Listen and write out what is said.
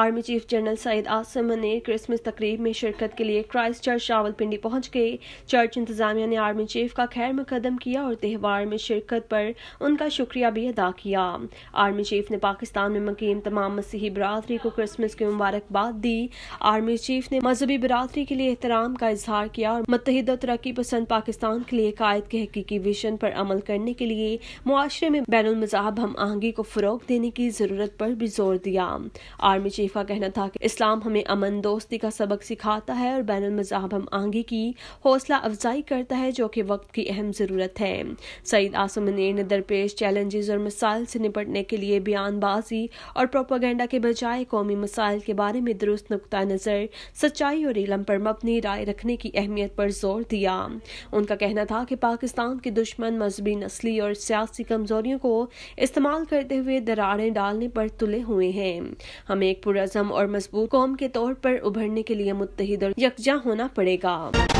army chief general Syed Asim ने Christmas तकरीब में शिरकत के लिए क्राइस्ट चर्च रावलपिंडी पहुंच गए चर्च इंतजामिया ने आर्मी चीफ का खैर मुकदम किया और त्यौहार में शिरकत पर उनका शुक्रिया भी अदा किया आर्मी चीफ ने पाकिस्तान में मकीम तमाम मसीही बरदरी को क्रिसमस की मुबारकबाद दी आर्मी चीफ ने मजहबी बरदरी के लिए एहतराम का इजहार किया और मतहद तरक्की पसंद पाकिस्तान के लिए कायद के हकीकी विजन पर अमल करने के लिए मुआरे में बैन मजाहब हम आहंगी को फ़रोग देने की ज़रूरत पर भी जोर दिया आर्मी चीफ शेख का कहना था कि इस्लाम हमें अमन दोस्ती का सबक सिखाता है और बैन मजाब हम आंगी की हौसला अफजाई करता है जो कि वक्त की अहम ज़रूरत है सईद आसम ने दरपेश चैलेंजेस और मिसाइल से निपटने के लिए बयानबाजी और प्रोपागेंडा के बजाय कौमी मसाइल के बारे में दुरुस्त नुकता नज़र सच्चाई और इलम पर मबनी राय रखने की अहमियत पर जोर दिया उनका कहना था कि पाकिस्तान के दुश्मन मजहबी नस्ली और सियासी कमजोरियों को इस्तेमाल करते हुए दरारें डालने पर तुले हुए हैं हमें एक पुरज़म और मजबूत कौम के तौर पर उभरने के लिए मुतहद और यकजा होना पड़ेगा